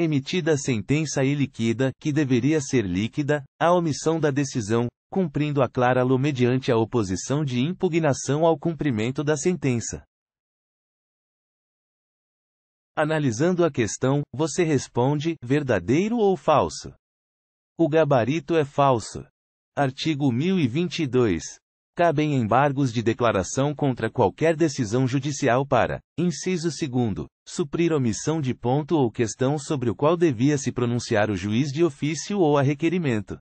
emitida a sentença ilíquida, que deveria ser líquida, a omissão da decisão, cumprindo a clara-lo mediante a oposição de impugnação ao cumprimento da sentença. Analisando a questão, você responde: verdadeiro ou falso? O gabarito é falso. Artigo 1022. Cabem embargos de declaração contra qualquer decisão judicial para, inciso 2, suprir omissão de ponto ou questão sobre o qual devia se pronunciar o juiz de ofício ou a requerimento.